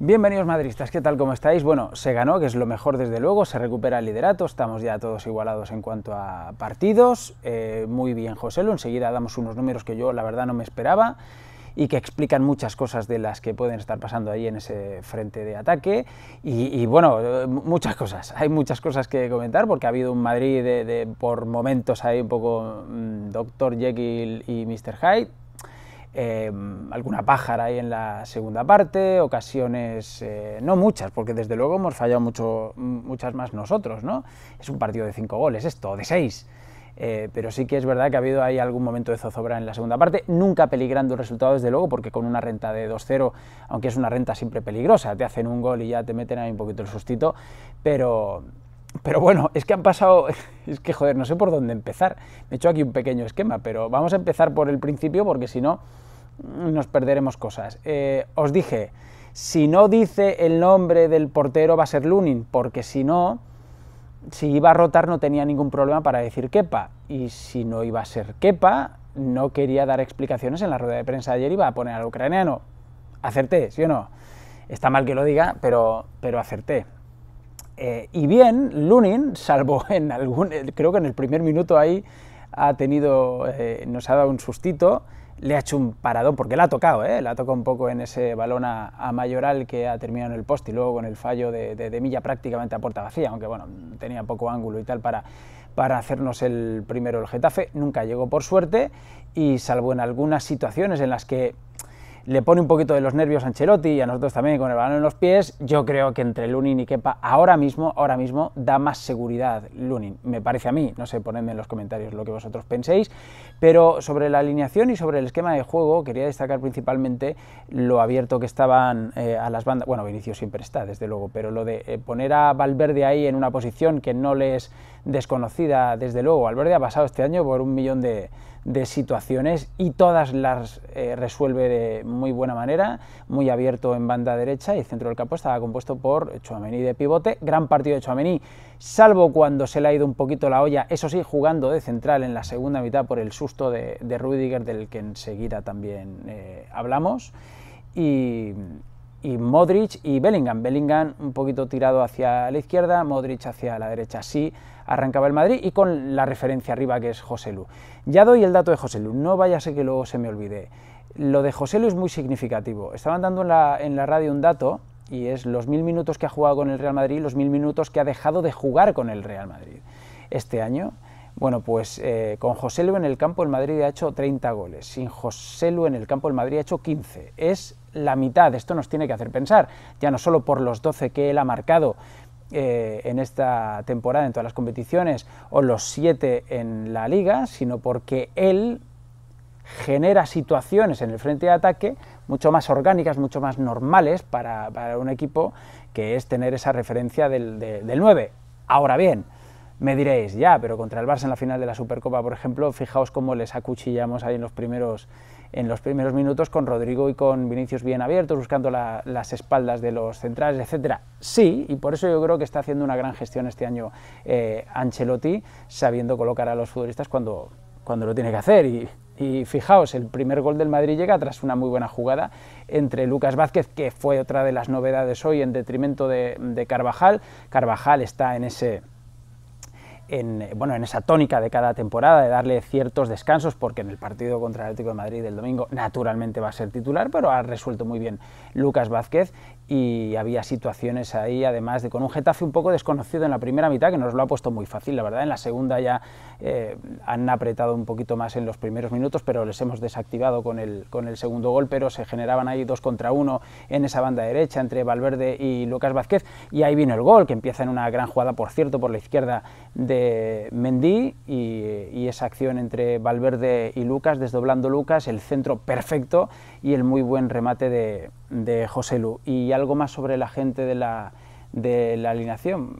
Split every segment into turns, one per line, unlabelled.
Bienvenidos madristas, ¿qué tal? ¿Cómo estáis? Bueno, se ganó, que es lo mejor desde luego, se recupera el liderato, estamos ya todos igualados en cuanto a partidos. Eh, muy bien, José, enseguida damos unos números que yo la verdad no me esperaba y que explican muchas cosas de las que pueden estar pasando ahí en ese frente de ataque. Y, bueno, eh, muchas cosas, hay muchas cosas que comentar porque ha habido un Madrid de, por momentos ahí un poco mm, Doctor Dr. Jekyll y Mr. Hyde, Em, alguna pájara ahí en la segunda parte, ocasiones, eh, no muchas, porque desde luego hemos fallado mucho, muchas más nosotros, ¿no? Es un partido de cinco goles esto, de seis. Eh, pero sí que es verdad que ha habido ahí algún momento de zozobra en la segunda parte, nunca peligrando el resultado desde luego, porque con una renta de 2-0, aunque es una renta siempre peligrosa, te hacen un gol y ya te meten ahí un poquito el sustito, pero, pero bueno, es que han pasado, es que joder, no sé por dónde empezar. Me he hecho aquí un pequeño esquema, pero vamos a empezar por el principio porque si no mm, nos perderemos cosas. Eh, os dije, si no dice el nombre del portero va a ser Lunin, porque si no, si iba a rotar no tenía ningún problema para decir Kepa, y si no iba a ser Kepa, no quería dar explicaciones en la rueda de prensa de ayer, iba a poner al ucraniano. Acerté, ¿sí o no? Está mal que lo diga, pero, pero acerté. Eh, y bien, Lunin, salvo en algún, creo que en el primer minuto ahí ha tenido, eh, nos ha dado un sustito, le ha hecho un parado, porque le ha tocado, le eh, la ha tocado un poco en ese balón a, Mayoral que ha terminado en el post y luego con el fallo de, de, Milla prácticamente a puerta vacía, aunque bueno, tenía poco ángulo y tal para, para hacernos el primero el Getafe, nunca llegó por suerte y salvo en algunas situaciones en las que le pone un poquito de los nervios a Ancelotti y a nosotros también con el balón en los pies. Yo creo que entre Lunin y Kepa ahora mismo, ahora mismo da más seguridad Lunin, me parece a mí, no sé, ponedme en los comentarios lo que vosotros penséis, pero sobre la alineación y sobre el esquema de juego quería destacar principalmente lo abierto que estaban eh, a las bandas, bueno, Vinicius siempre está, desde luego, pero lo de eh, poner a Valverde ahí en una posición que no le es desconocida, desde luego, Valverde ha pasado este año por un millón de de situaciones y todas las eh, resuelve de muy buena manera, muy abierto en banda derecha y centro del campo estaba compuesto por Chouameni de pivote, gran partido de Chouameni, salvo cuando se le ha ido un poquito la olla, eso sí, jugando de central en la segunda mitad por el susto de, Rüdiger del que enseguida también eh, hablamos, y, y Modric y Bellingham. Bellingham un poquito tirado hacia la izquierda, Modric hacia la derecha. Sí, arrancaba el Madrid y con la referencia arriba que es José Lu. Ya doy el dato de José Lu, no vaya a ser que luego se me olvide. Lo de José Lu es muy significativo. Estaban dando en la, en la radio un dato y es los mil minutos que ha jugado con el Real Madrid, los mil minutos que ha dejado de jugar con el Real Madrid este año. Bueno, pues eh, con José Lu en el campo el Madrid ha hecho 30 goles, sin José Lu en el campo el Madrid ha hecho 15. Es la mitad, esto nos tiene que hacer pensar, ya no solo por los 12 que él ha marcado, eh, en esta temporada en todas las competiciones o los siete en la liga, sino porque él genera situaciones en el frente de ataque mucho más orgánicas, mucho más normales para, un equipo que es tener esa referencia del, del 9. Ahora bien, me diréis, ya, pero contra el Barça en la final de la Supercopa, por ejemplo, fijaos cómo les acuchillamos ahí en los primeros en los primeros minutos con Rodrigo y con Vinicius bien abiertos, buscando las espaldas de los centrales, etcétera. Sí, y por eso yo creo que está haciendo una gran gestión este año eh, Ancelotti, sabiendo colocar a los futbolistas cuando, cuando lo tiene que hacer. Y, fijaos, el primer gol del Madrid llega tras una muy buena jugada entre Lucas Vázquez, que fue otra de las novedades hoy en detrimento de, de Carvajal. Carvajal está en ese en, bueno, en esa tónica de cada temporada, de darle ciertos descansos, porque en el partido contra el Atlético de Madrid del domingo naturalmente va a ser titular, pero ha resuelto muy bien Lucas Vázquez y había situaciones ahí, además de con un Getafe un poco desconocido en la primera mitad, que nos lo ha puesto muy fácil, la verdad, en la segunda ya eh, han apretado un poquito más en los primeros minutos, pero les hemos desactivado con el, con el segundo gol, pero se generaban ahí dos contra uno en esa banda derecha entre Valverde y Lucas Vázquez, y ahí vino el gol, que empieza en una gran jugada, por cierto, por la izquierda de mendí Mendy y, esa acción entre Valverde y Lucas, desdoblando Lucas, el centro perfecto y el muy buen remate de, José Lu. Y algo más sobre la gente de la, de la alineación.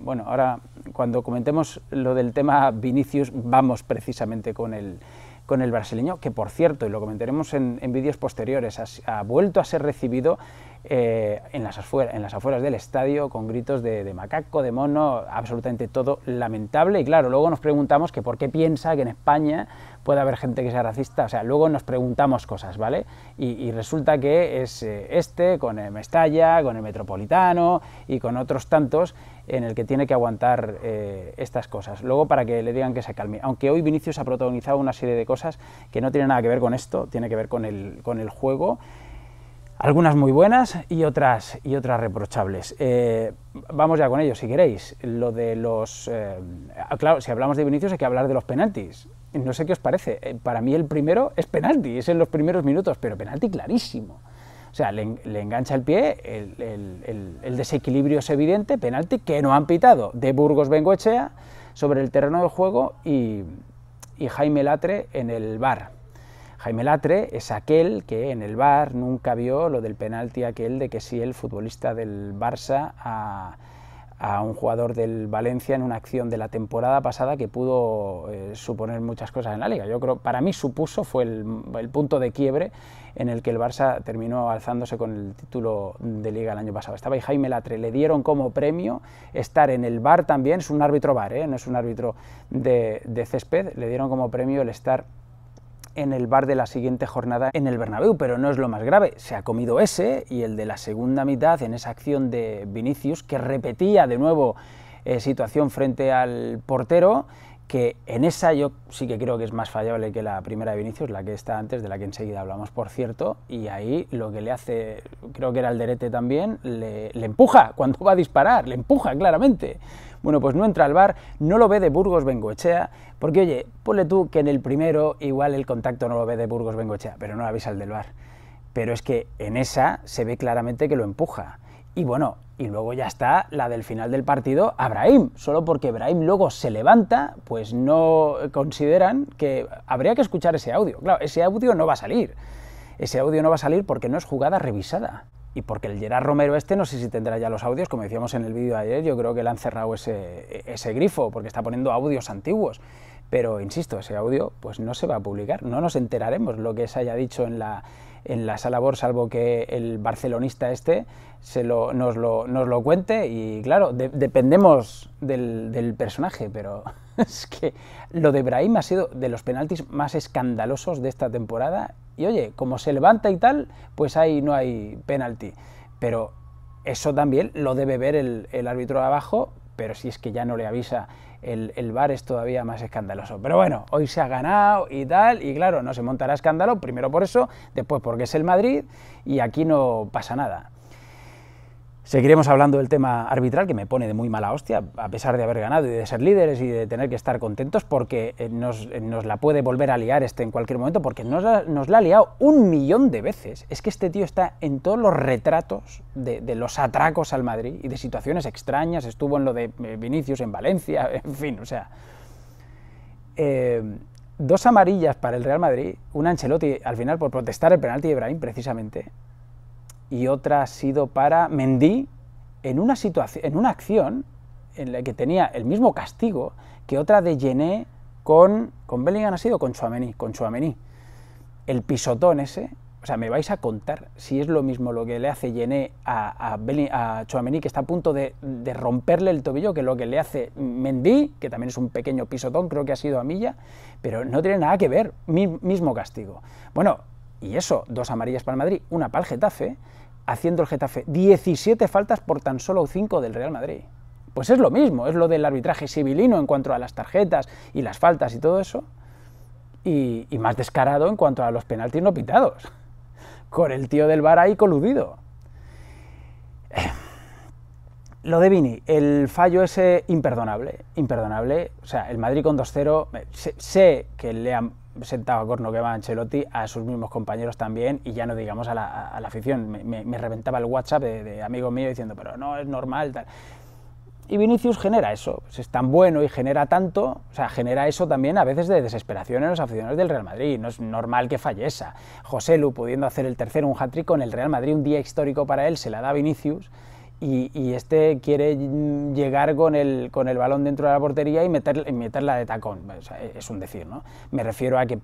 Mm, bueno, ahora cuando comentemos lo del tema Vinicius, vamos precisamente con el, con el brasileño, que por cierto, y lo comentaremos en, vídeos posteriores, ha, vuelto a ser recibido eh, en, las afueras, en las afueras del estadio con gritos de, macaco, de mono, absolutamente todo lamentable. Y claro, luego nos preguntamos que por qué piensa que en España puede haber gente que sea racista. O sea, luego nos preguntamos cosas, ¿vale? Y, resulta que es eh, este con el Mestalla, con el Metropolitano y con otros tantos en el que tiene que aguantar eh, estas cosas. Luego para que le digan que se calme. Aunque hoy Vinicius ha protagonizado una serie de cosas que no tienen nada que ver con esto, tiene que ver con el juego algunas muy buenas y otras, y otras reprochables. Eh, vamos ya con ellos, si queréis. Lo de los... Eh, ah, claro, si hablamos de Vinicius hay que hablar de los penaltis. No sé qué os parece. Eh, para mí el primero es penalti, es en los primeros minutos, pero penalti clarísimo. O sea, le, engancha el pie, el, desequilibrio es evidente, penalti que no han pitado. De Burgos Bengoechea sobre el terreno de juego y, y Jaime Latre en el bar. Jaime Latre es aquel que en el bar nunca vio lo del penalti aquel de que si el futbolista del Barça a, un jugador del Valencia en una acción de la temporada pasada que pudo eh, suponer muchas cosas en la liga. Yo creo, para mí supuso, fue el, punto de quiebre en el que el Barça terminó alzándose con el título de liga el año pasado. Estaba ahí Jaime Latre, le dieron como premio estar en el bar también, es un árbitro bar, ¿eh? no es un árbitro de, de césped, le dieron como premio el estar en el bar de la siguiente jornada en el Bernabéu, pero no es lo más grave. Se ha comido ese y el de la segunda mitad en esa acción de Vinicius, que repetía de nuevo eh, situación frente al portero, que en esa yo sí que creo que es más fallable que la primera de Vinicius, la que está antes, de la que enseguida hablamos, por cierto, y ahí lo que le hace, creo que era el derete también, le, empuja cuando va a disparar, le empuja claramente. Bueno, pues no entra al bar, no lo ve de Burgos bengochea porque oye, ponle tú que en el primero igual el contacto no lo ve de Burgos bengochea pero no lo veis al del bar. Pero es que en esa se ve claramente que lo empuja. Y bueno, y luego ya está la del final del partido Abraham, Solo porque Brahim luego se levanta, pues no consideran que habría que escuchar ese audio. Claro, ese audio no va a salir. Ese audio no va a salir porque no es jugada revisada. Y porque el Gerard Romero este, no sé si tendrá ya los audios, como decíamos en el vídeo de ayer, yo creo que le han cerrado ese, ese grifo, porque está poniendo audios antiguos pero insisto, ese audio pues no se va a publicar, no nos enteraremos lo que se haya dicho en la, en la sala BOR, salvo que el barcelonista este se nos, lo, cuente y claro, dependemos del, personaje, pero es que lo de Ibrahim ha sido de los penaltis más escandalosos de esta temporada y oye, como se levanta y tal, pues ahí no hay penalti, pero eso también lo debe ver el, el árbitro de abajo, pero si es que ya no le avisa el, el bar es todavía más escandaloso. Pero bueno, hoy se ha ganado y tal, y claro, no se montará escándalo, primero por eso, después porque es el Madrid, y aquí no pasa nada. Seguiremos hablando del tema arbitral, que me pone de muy mala hostia, a pesar de haber ganado y de ser líderes y de tener que estar contentos, porque eh, eh, nos, la puede volver a liar este en cualquier momento, porque nos la, ha liado un millón de veces. Es que este tío está en todos los retratos de, los atracos al Madrid y de situaciones extrañas. Estuvo en lo de eh, Vinicius en Valencia, en fin, o sea. dos amarillas para el Real Madrid, un Ancelotti al final por protestar el penalti de Ibrahim, precisamente, y otra ha sido para Mendy en una, situación, en una acción en la que tenía el mismo castigo que otra de Gené con, con Bellingham ha sido con Chouameni, con Chouameni. El pisotón ese, o sea, me vais a contar si es lo mismo lo que le hace Gené a, a, Chouameni, que está a punto de, romperle el tobillo, que lo que le hace Mendy, que también es un pequeño pisotón, creo que ha sido a Milla, pero no tiene nada que ver, mismo castigo. Bueno, y eso, dos amarillas para Madrid, una para el Getafe, haciendo el Getafe. 17 faltas por tan solo 5 del Real Madrid. Pues es lo mismo, es lo del arbitraje civilino en cuanto a las tarjetas y las faltas y todo eso. Y, más descarado en cuanto a los penaltis no pitados. Con el tío del VAR ahí coludido. Eh, lo de Vini, el fallo ese imperdonable, imperdonable. O sea, el Madrid con 2-0, eh, sé, que le han a corno que va Ancelotti a sus mismos compañeros también y ya no digamos a la, afición. Me, reventaba el WhatsApp de, amigo mío diciendo, pero no, es normal, tal. Y Vinicius genera eso, pues es tan bueno y genera tanto, o sea, genera eso también a veces de desesperación en los aficionados del Real Madrid, no es normal que falleza. José Lu pudiendo hacer el tercero, un hat-trick con el Real Madrid, un día histórico para él, se la da a Vinicius, y, este quiere llegar con el, con el balón dentro de la portería y, meter, meterla de tacón. E, es un decir, ¿no? Me refiero a que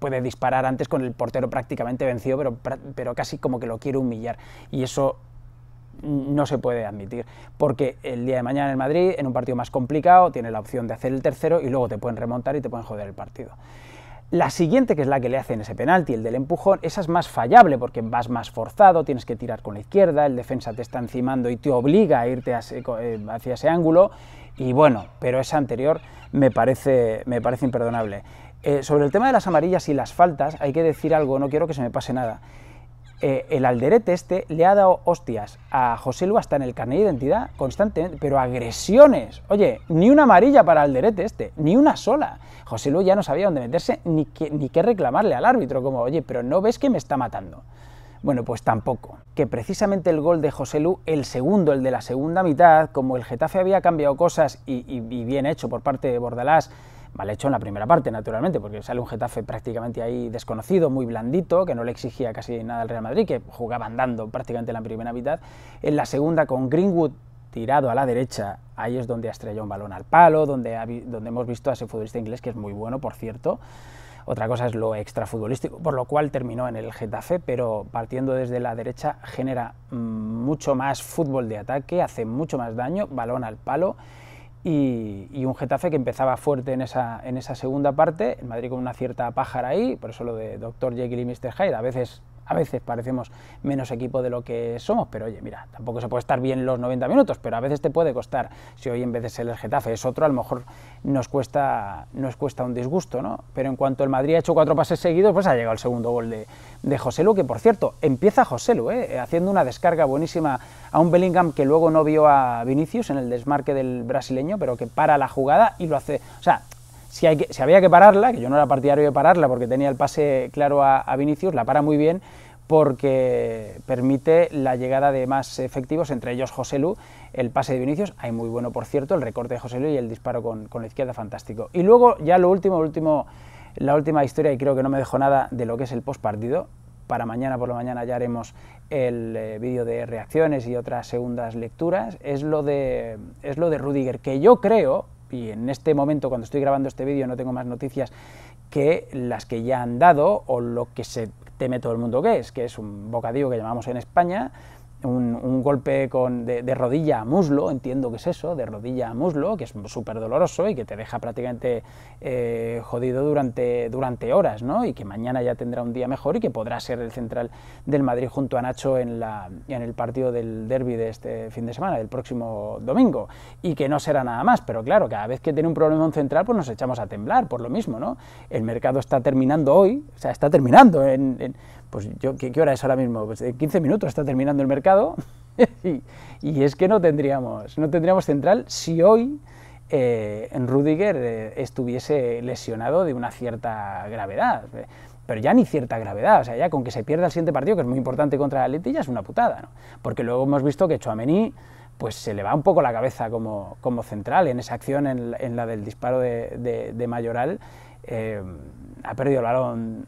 puede disparar antes con el portero prácticamente vencido, pero, pero casi como que lo quiere humillar. Y eso no se puede admitir, porque el día de mañana en el Madrid, en un partido más complicado, tiene la opción de hacer el tercero y luego te pueden remontar y te pueden joder el partido. La siguiente, que es la que le hacen ese penalti, el del empujón, esa es más fallable porque vas más forzado, tienes que tirar con la izquierda, el defensa te está encimando y te obliga a irte eh, hacia ese ángulo. Y bueno, pero esa anterior me parece, me parece imperdonable. Eh, sobre el tema de las amarillas y las faltas, hay que decir algo, no quiero que se me pase nada. Eh, el alderete este le ha dado hostias a José Lu hasta en el carnet de identidad constantemente, pero agresiones. Oye, ni una amarilla para alderete este, ni una sola. José Lu ya no sabía dónde meterse ni qué, ni qué reclamarle al árbitro, como, oye, pero no ves que me está matando. Bueno, pues tampoco. Que precisamente el gol de José Lu, el segundo, el de la segunda mitad, como el Getafe había cambiado cosas y bien hecho por parte de Bordalás, mal hecho en la primera parte, naturalmente, porque sale un Getafe prácticamente ahí desconocido, muy blandito, que no le exigía casi nada al Real Madrid, que jugaba andando prácticamente en la primera mitad. En la segunda, con Greenwood tirado a la derecha, ahí es donde ha estrellado un balón al palo, donde, donde hemos visto a ese futbolista inglés, que es muy bueno, por cierto. Otra cosa es lo extrafutbolístico, por lo cual terminó en el Getafe, pero partiendo desde la derecha genera mm, mucho más fútbol de ataque, hace mucho más daño, balón al palo y, un Getafe que empezaba fuerte en esa, en esa segunda parte, en Madrid con una cierta pájara ahí, por eso lo de Dr. Jekyll y Mr. Hyde, a veces a veces parecemos menos equipo de lo que somos, pero oye, mira, tampoco se puede estar bien los 90 minutos, pero a veces te puede costar, si hoy en vez de el Getafe es otro, a lo mejor nos cuesta, nos cuesta un disgusto, ¿no? Pero en cuanto el Madrid ha hecho cuatro pases seguidos, pues ha llegado el segundo gol de, de José Lu, que por cierto, empieza José Lu, ¿eh? haciendo una descarga buenísima a un Bellingham que luego no vio a Vinicius en el desmarque del brasileño, pero que para la jugada y lo hace, o sea, si, había que pararla, que yo no era partidario de pararla porque tenía el pase claro a, Vinicius, la para muy bien porque permite la llegada de más efectivos, entre ellos José Lu, el pase de Vinicius, hay muy bueno por cierto, el recorte de José Lu y el disparo con, la izquierda, fantástico. Y luego ya lo último, último, la última historia, y creo que no me dejo nada de lo que es el postpartido, para mañana por la mañana ya haremos el eh, vídeo de reacciones y otras segundas lecturas, es lo de, es lo de Rudiger, que yo creo, y en este momento, cuando estoy grabando este vídeo, no tengo más noticias que las que ya han dado o lo que se teme todo el mundo que es, que es un bocadillo que llamamos en España un, golpe con, de, rodilla a muslo, entiendo que es eso, de rodilla a muslo, que es súper doloroso y que te deja prácticamente eh, jodido durante, durante horas, ¿no? Y que mañana ya tendrá un día mejor y que podrá ser el central del Madrid junto a Nacho en, la, en el partido del derby de este fin de semana, del próximo domingo. Y que no será nada más, pero claro, cada vez que tiene un problema un central, pues nos echamos a temblar por lo mismo, ¿no? El mercado está terminando hoy, o sea, está terminando en pues yo, ¿qué, hora es ahora mismo? 15 pues, eh, minutos está terminando el mercado y, es que no tendríamos, no tendríamos central si hoy eh, Rudiger eh, estuviese lesionado de una cierta gravedad. Pero ya ni cierta gravedad, o sea, ya con que se pierda el siguiente partido, que es muy importante contra el ya es una putada, Porque luego hemos visto que Chouameni pues se le va un poco la cabeza como, como central en esa acción, en, la del disparo de, Mayoral, ha perdido el balón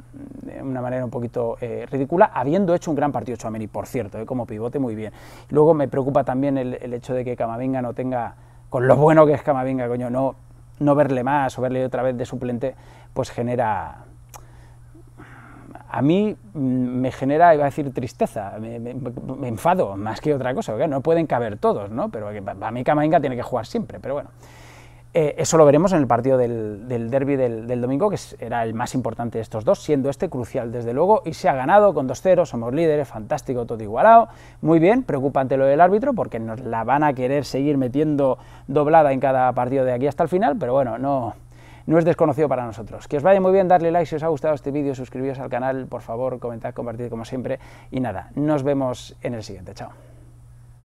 de una manera un poquito eh, ridícula, habiendo hecho un gran partido Chouameni, por cierto, eh, como pivote muy bien. Luego me preocupa también el, el hecho de que Camavinga no tenga, con lo bueno que es Camavinga, coño, no, no verle más o verle otra vez de suplente, pues genera... A mí mm, me genera, iba a decir, tristeza, me, enfado más que otra cosa, porque no pueden caber todos, ¿no? Pero a mí Camavinga tiene que jugar siempre, pero bueno. Eh, eso lo veremos en el partido del, derby del, domingo, que era el más importante de estos dos, siendo este crucial desde luego, y se ha ganado con 2-0, somos líderes, fantástico, todo igualado, muy bien, preocupante lo del árbitro, porque nos la van a querer seguir metiendo doblada en cada partido de aquí hasta el final, pero bueno, no, no es desconocido para nosotros. Que os vaya muy bien, darle like si os ha gustado este vídeo, suscribiros al canal, por favor, comentad, compartid como siempre, y nada, nos vemos en el siguiente, chao.